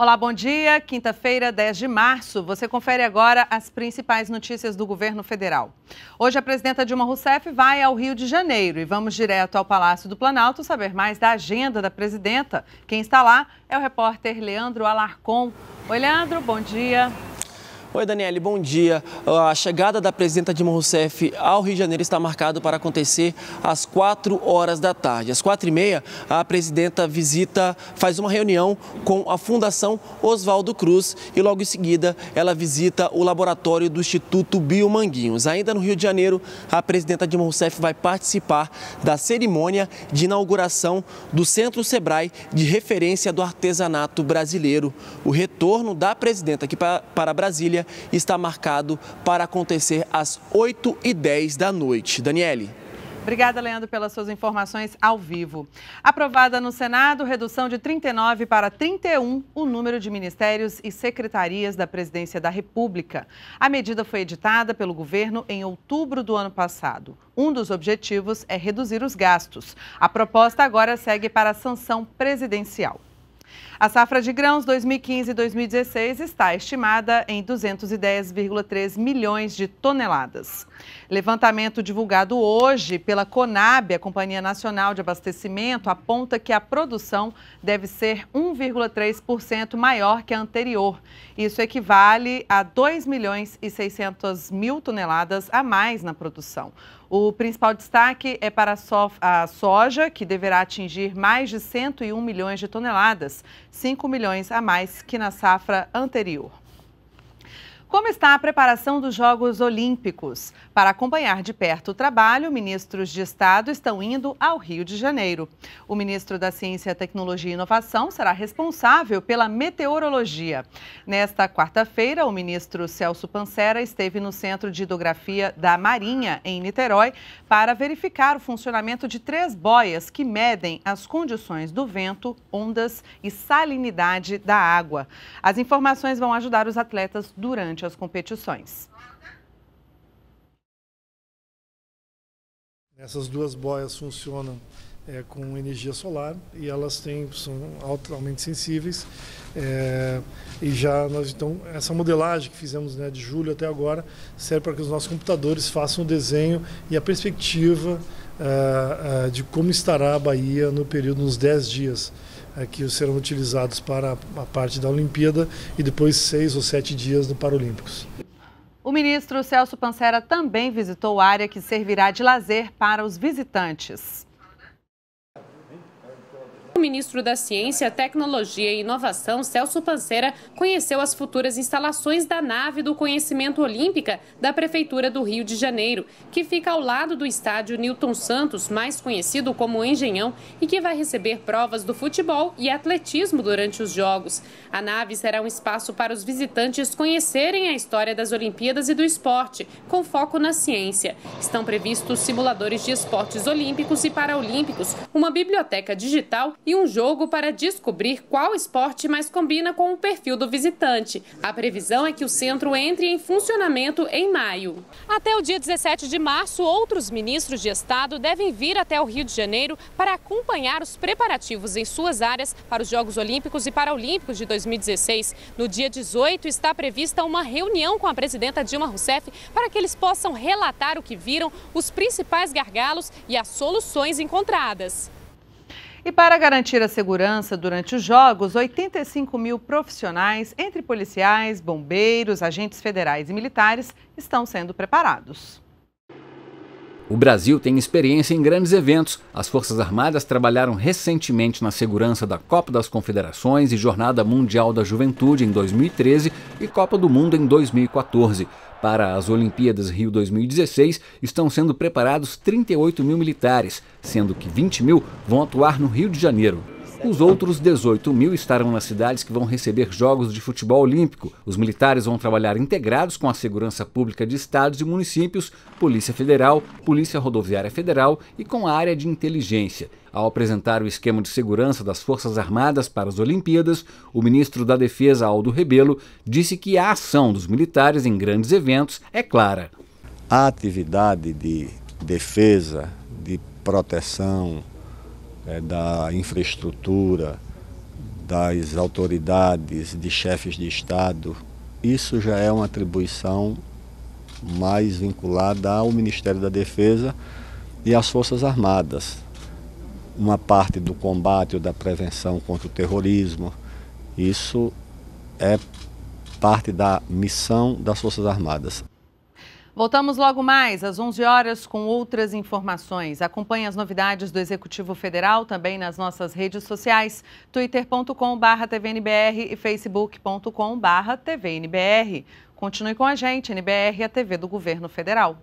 Olá, bom dia. Quinta-feira, 10 de março. Você confere agora as principais notícias do governo federal. Hoje, a presidenta Dilma Rousseff vai ao Rio de Janeiro e vamos direto ao Palácio do Planalto saber mais da agenda da presidenta. Quem está lá é o repórter Leandro Alarcon. Oi, Leandro, bom dia. Oi, Daniele, bom dia. Ah, a chegada da presidenta Dilma Rousseff ao Rio de Janeiro está marcado para acontecer às 4 horas da tarde. Às 4 e meia, a presidenta visita, faz uma reunião com a Fundação Oswaldo Cruz e logo em seguida ela visita o laboratório do Instituto Biomanguinhos. Ainda no Rio de Janeiro, a presidenta Dilma Rousseff vai participar da cerimônia de inauguração do Centro Sebrae de referência do artesanato brasileiro. O retorno da presidenta aqui para Brasília está marcado para acontecer às 8h10 da noite. Daniele. Obrigada, Leandro, pelas suas informações ao vivo. Aprovada no Senado, redução de 39 para 31 o número de ministérios e secretarias da Presidência da República. A medida foi editada pelo governo em outubro do ano passado. Um dos objetivos é reduzir os gastos. A proposta agora segue para a sanção presidencial. A safra de grãos 2015-2016 está estimada em 210,3 milhões de toneladas. Levantamento divulgado hoje pela Conab, a Companhia Nacional de Abastecimento, aponta que a produção deve ser 1,3% maior que a anterior. Isso equivale a 2 milhões e 600 mil toneladas a mais na produção. O principal destaque é para a soja, que deverá atingir mais de 101 milhões de toneladas, 5 milhões a mais que na safra anterior. Como está a preparação dos Jogos Olímpicos? Para acompanhar de perto o trabalho, ministros de Estado estão indo ao Rio de Janeiro. O ministro da Ciência, Tecnologia e Inovação será responsável pela meteorologia. Nesta quarta-feira, o ministro Celso Pancera esteve no Centro de Hidrografia da Marinha, em Niterói, para verificar o funcionamento de três boias que medem as condições do vento, ondas e salinidade da água. As informações vão ajudar os atletas durante durante as competições. Essas duas boias funcionam é, com energia solar e elas têm, são altamente sensíveis. É, e já nós, então, essa modelagem que fizemos né, de julho até agora serve para que os nossos computadores façam o desenho e a perspectiva é, é, de como estará a Bahia no período, nos 10 dias é que serão utilizados para a parte da Olimpíada e depois seis ou sete dias no Paralímpicos. O ministro Celso Pancera também visitou área que servirá de lazer para os visitantes ministro da Ciência, Tecnologia e Inovação, Celso Panceira, conheceu as futuras instalações da nave do conhecimento olímpica da Prefeitura do Rio de Janeiro, que fica ao lado do estádio Newton Santos, mais conhecido como Engenhão, e que vai receber provas do futebol e atletismo durante os Jogos. A nave será um espaço para os visitantes conhecerem a história das Olimpíadas e do esporte, com foco na ciência. Estão previstos simuladores de esportes olímpicos e paralímpicos, uma biblioteca digital e e um jogo para descobrir qual esporte mais combina com o perfil do visitante. A previsão é que o centro entre em funcionamento em maio. Até o dia 17 de março, outros ministros de Estado devem vir até o Rio de Janeiro para acompanhar os preparativos em suas áreas para os Jogos Olímpicos e Paralímpicos de 2016. No dia 18, está prevista uma reunião com a presidenta Dilma Rousseff para que eles possam relatar o que viram, os principais gargalos e as soluções encontradas. E para garantir a segurança durante os Jogos, 85 mil profissionais, entre policiais, bombeiros, agentes federais e militares, estão sendo preparados. O Brasil tem experiência em grandes eventos. As Forças Armadas trabalharam recentemente na segurança da Copa das Confederações e Jornada Mundial da Juventude em 2013 e Copa do Mundo em 2014. Para as Olimpíadas Rio 2016, estão sendo preparados 38 mil militares, sendo que 20 mil vão atuar no Rio de Janeiro. Os outros 18 mil estarão nas cidades que vão receber jogos de futebol olímpico. Os militares vão trabalhar integrados com a segurança pública de estados e municípios, Polícia Federal, Polícia Rodoviária Federal e com a área de inteligência. Ao apresentar o esquema de segurança das Forças Armadas para as Olimpíadas, o ministro da Defesa, Aldo Rebelo, disse que a ação dos militares em grandes eventos é clara. A atividade de defesa, de proteção, é, da infraestrutura, das autoridades, de chefes de Estado, isso já é uma atribuição mais vinculada ao Ministério da Defesa e às Forças Armadas. Uma parte do combate ou da prevenção contra o terrorismo, isso é parte da missão das Forças Armadas. Voltamos logo mais às 11 horas com outras informações. Acompanhe as novidades do Executivo Federal também nas nossas redes sociais, twitter.com.br tvnbr e facebook.com.br tvnbr. Continue com a gente, NBR, a TV do Governo Federal.